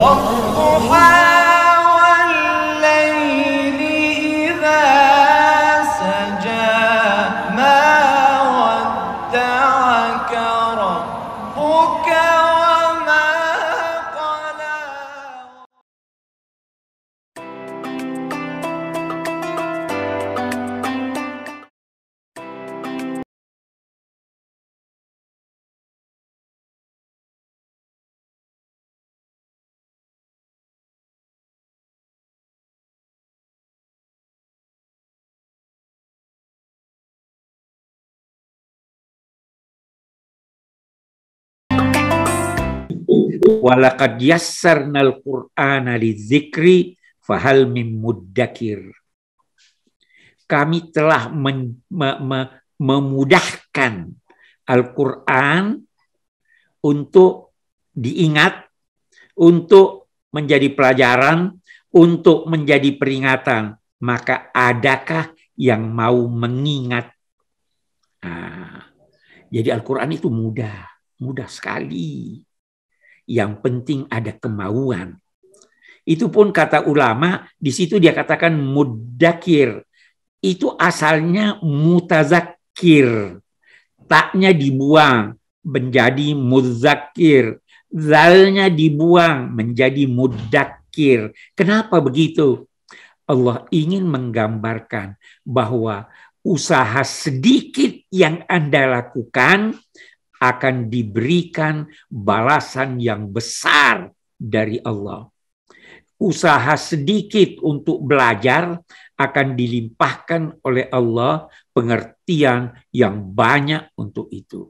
我不怕。Walakad yassarnal Qur'ana lidzikri fahal mim muddakir. Kami telah men, me, me, memudahkan Al-Qur'an untuk diingat, untuk menjadi pelajaran, untuk menjadi peringatan. Maka adakah yang mau mengingat? Nah, jadi Al-Qur'an itu mudah, mudah sekali yang penting ada kemauan. Itu pun kata ulama, di situ dia katakan mudakir. Itu asalnya mutazakir. Taknya dibuang menjadi mudzakir Zalnya dibuang menjadi mudakir. Kenapa begitu? Allah ingin menggambarkan bahwa usaha sedikit yang Anda lakukan akan diberikan balasan yang besar dari Allah. Usaha sedikit untuk belajar akan dilimpahkan oleh Allah pengertian yang banyak untuk itu.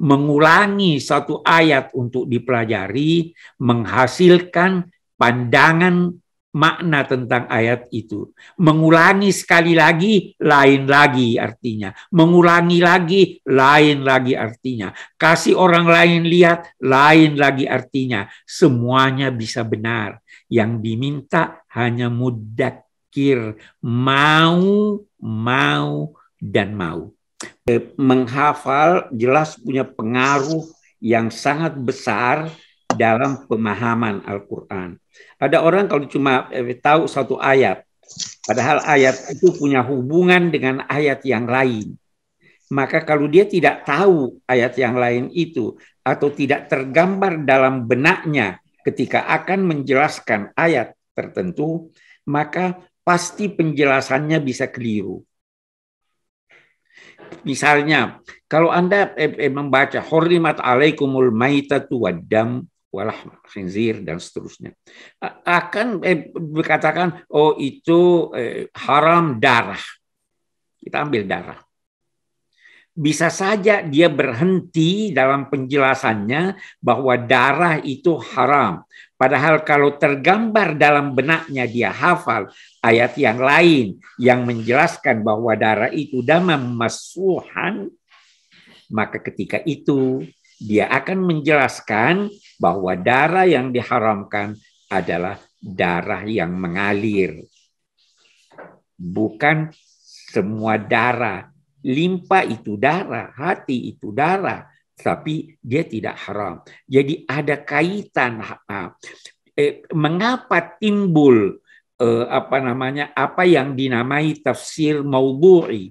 Mengulangi satu ayat untuk dipelajari menghasilkan pandangan makna tentang ayat itu. Mengulangi sekali lagi, lain lagi artinya. Mengulangi lagi, lain lagi artinya. Kasih orang lain lihat, lain lagi artinya. Semuanya bisa benar. Yang diminta hanya mudakir, mau, mau, dan mau. Eh, menghafal jelas punya pengaruh yang sangat besar dalam pemahaman Al-Quran. Ada orang kalau cuma eh, tahu satu ayat, padahal ayat itu punya hubungan dengan ayat yang lain. Maka kalau dia tidak tahu ayat yang lain itu atau tidak tergambar dalam benaknya ketika akan menjelaskan ayat tertentu, maka pasti penjelasannya bisa keliru. Misalnya, kalau Anda eh, eh, membaca hormat alaikumul maitatu waddam walah khinzir dan seterusnya akan eh, berkatakan oh itu eh, haram darah kita ambil darah bisa saja dia berhenti dalam penjelasannya bahwa darah itu haram padahal kalau tergambar dalam benaknya dia hafal ayat yang lain yang menjelaskan bahwa darah itu damam masuhan maka ketika itu dia akan menjelaskan bahwa darah yang diharamkan adalah darah yang mengalir. Bukan semua darah. Limpa itu darah, hati itu darah. Tapi dia tidak haram. Jadi ada kaitan eh, mengapa timbul eh, apa namanya apa yang dinamai tafsir maudhu'i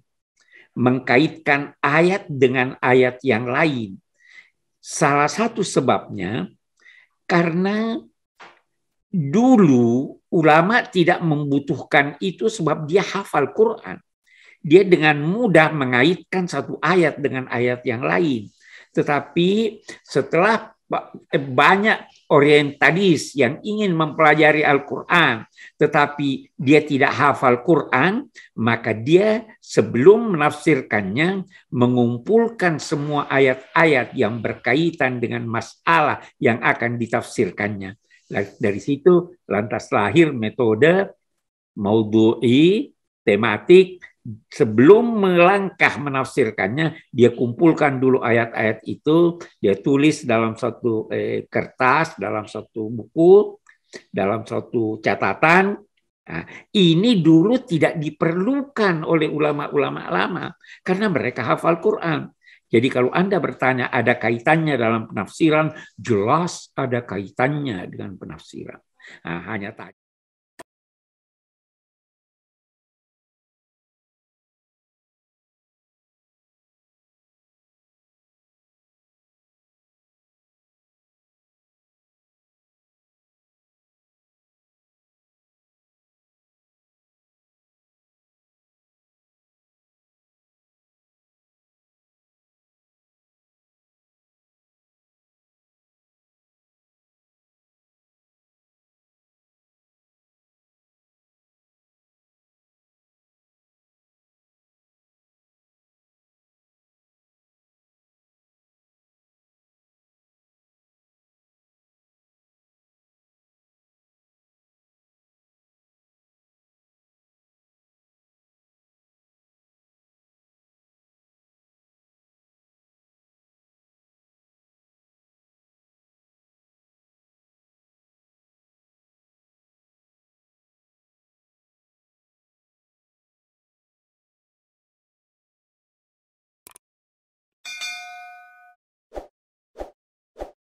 mengkaitkan ayat dengan ayat yang lain Salah satu sebabnya karena dulu ulama tidak membutuhkan itu sebab dia hafal Quran. Dia dengan mudah mengaitkan satu ayat dengan ayat yang lain. Tetapi setelah Eh, banyak orientalis yang ingin mempelajari Al-Quran, tetapi dia tidak hafal Quran, maka dia sebelum menafsirkannya mengumpulkan semua ayat-ayat yang berkaitan dengan masalah yang akan ditafsirkannya. Dari situ lantas lahir metode maudhu'i, tematik, sebelum melangkah menafsirkannya, dia kumpulkan dulu ayat-ayat itu, dia tulis dalam satu eh, kertas, dalam satu buku, dalam satu catatan. Nah, ini dulu tidak diperlukan oleh ulama-ulama lama karena mereka hafal Quran. Jadi kalau Anda bertanya ada kaitannya dalam penafsiran, jelas ada kaitannya dengan penafsiran. Nah, hanya tak.